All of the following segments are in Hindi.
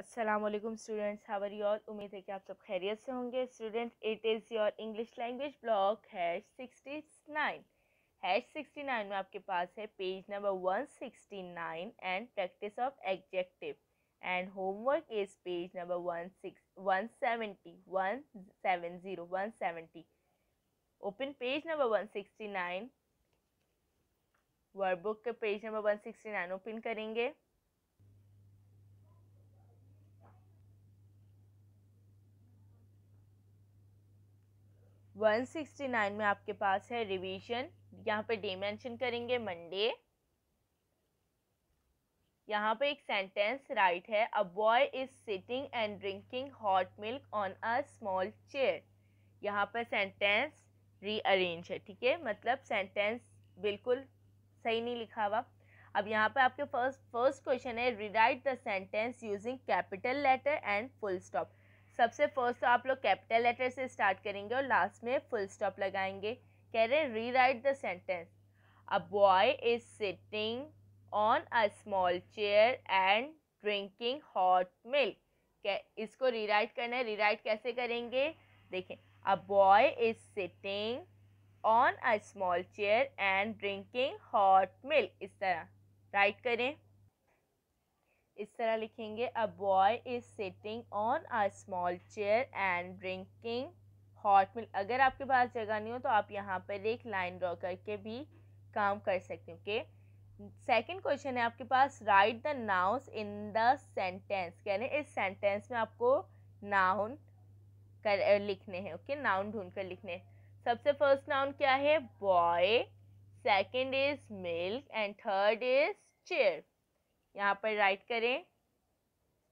Aslam students how are you all उम्मीद है कि आप सब खैरियत से होंगे student it is your English language block hash sixty nine hash sixty nine में आपके पास है page number one sixty nine and practice of adjective and homework is page number one six one seventy one seven zero one seventy open page number one sixty nine workbook के page number one sixty nine open करेंगे 169 में आपके पास है रिवीजन यहाँ पे डे मेंशन करेंगे मंडे यहाँ पे एक सेंटेंस राइट है a boy is sitting and drinking hot milk on a small chair यहाँ पर सेंटेंस रीअरेंज है ठीक है मतलब सेंटेंस बिल्कुल सही नहीं लिखा हुआ अब यहाँ पे आपके फर्स्ट फर्स्ट क्वेश्चन है rewrite the sentence using capital letter and full stop सबसे फर्स्ट तो आप लोग कैपिटल लेटर से स्टार्ट करेंगे और लास्ट में फुल स्टॉप लगाएंगे कह रहे हैं rewrite the sentence a boy is sitting on a small chair and drinking hot milk इसको रीराइट करना है रीराइट कैसे करेंगे देखें a boy is sitting on a small chair and drinking hot milk इस तरह राइट करें इस तरह लिखेंगे a boy is sitting on a small chair and drinking hot milk अगर आपके पास जगह नहीं हो तो आप यहाँ पर एक लाइन ड्रॉ करके भी काम कर सकते हो ओके सेकंड क्वेश्चन है आपके पास write the nouns in the sentence कहने इस सेंटेंस में आपको नाउन कर लिखने हैं ओके नाउन ढूंढ कर लिखने हैं सबसे फर्स्ट नाउन क्या है boy second is milk and third is chair यहाँ पर राइट करें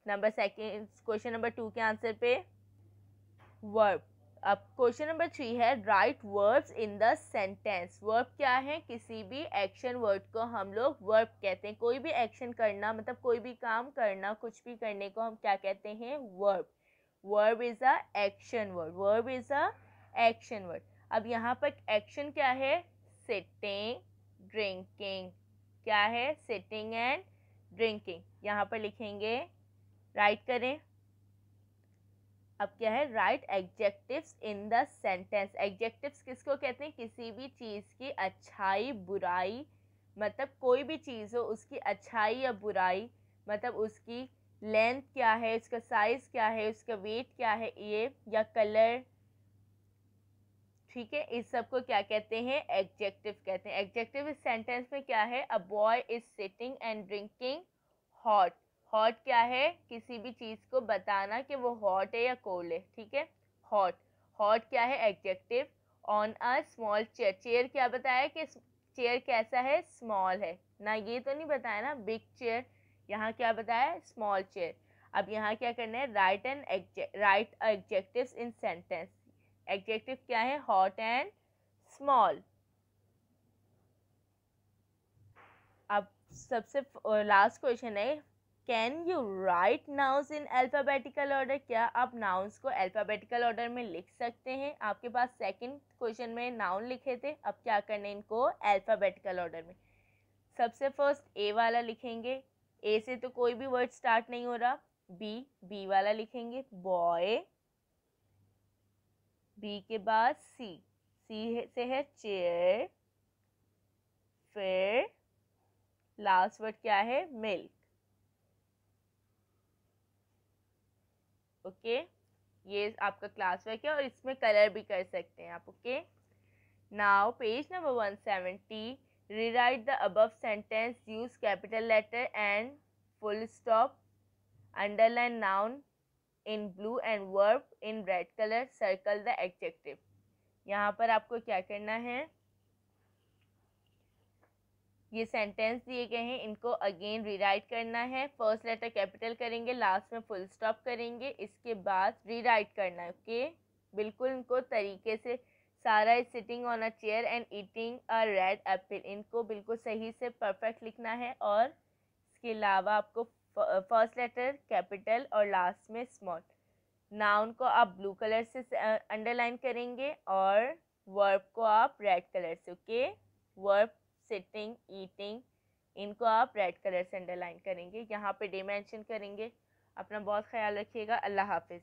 number second question number two के आंसर पे वर्ब अब क्वेश्चन नंबर थ्री है write verbs in the sentence verb क्या है किसी भी एक्शन वर्ड को हम लोग वर्ब कहते हैं कोई भी एक्शन करना मतलब कोई भी काम करना कुछ भी करने को हम क्या कहते हैं verb verb is a action word verb is a action word अब यहाँ पर एक्शन क्या है सिटिंग ड्रिंकिंग क्या है सिटिंग एंड ड्रिंकिंग यहाँ पर लिखेंगे राइट करें अब क्या है write adjectives in the sentence adjectives किसको कहते हैं किसी भी चीज़ की अच्छाई बुराई मतलब कोई भी चीज़ हो उसकी अच्छाई या बुराई मतलब उसकी लेंथ क्या है उसका साइज़ क्या है उसका वेट क्या है ये या कलर ठीक है इस सब को क्या कहते हैं एग्जेक्टिव कहते हैं एग्जेक्टिव इस सेंटेंस में क्या है a boy is sitting and drinking hot hot क्या है किसी भी चीज़ को बताना कि वो हॉट है या कोल्ड है ठीक है हॉट हॉट क्या है adjective on a small chair chair क्या बताया कि चेयर कैसा है स्मॉल है ना ये तो नहीं बताया ना बिग चेयर यहाँ क्या बताया स्मॉल चेयर अब यहाँ क्या करना है write and write adjective in sentence adjective क्या है हॉट एंड स्मॉल अब सबसे लास्ट क्वेश्चन है can you write nouns in alphabetical order क्या आप नाउन्स को अल्फ़ाबेटिकल ऑर्डर में लिख सकते हैं आपके पास सेकंड क्वेश्चन में नाउन लिखे थे अब क्या करना है इनको अल्फ़ाबेटिकल ऑर्डर में सबसे फर्स्ट ए वाला लिखेंगे ए से तो कोई भी वर्ड स्टार्ट नहीं हो रहा बी बी वाला लिखेंगे बॉय बी के बाद सी सी से है चेयर फिर लास्ट वर्ड क्या है मिल्क ओके ये आपका क्लास वर्क है और इसमें कलर भी कर सकते हैं आप okay now page number one seventy write the above sentence use capital letter and full stop underline noun in blue and verb in red colour circle the adjective यहाँ पर आपको क्या करना है ये सेंटेंस दिए गए हैं इनको अगेन रीराइट करना है फर्स्ट लेटर कैपिटल करेंगे लास्ट में फुल स्टॉप करेंगे इसके बाद रीराइट करना है ओके okay? बिल्कुल इनको तरीके से Sara is sitting on a chair and eating a red apple इनको बिल्कुल सही से परफेक्ट लिखना है और इसके अलावा आपको फर्स्ट लेटर कैपिटल और लास्ट में स्मॉल नाउन को आप ब्लू कलर से अंडरलाइन करेंगे और वर्ब को आप रेड कलर से ओके वर्ब सिटिंग ईटिंग इनको आप रेड कलर से अंडरलाइन करेंगे यहाँ पे डे मैंशन करेंगे अपना बहुत ख्याल रखिएगा अल्लाह हाफिज़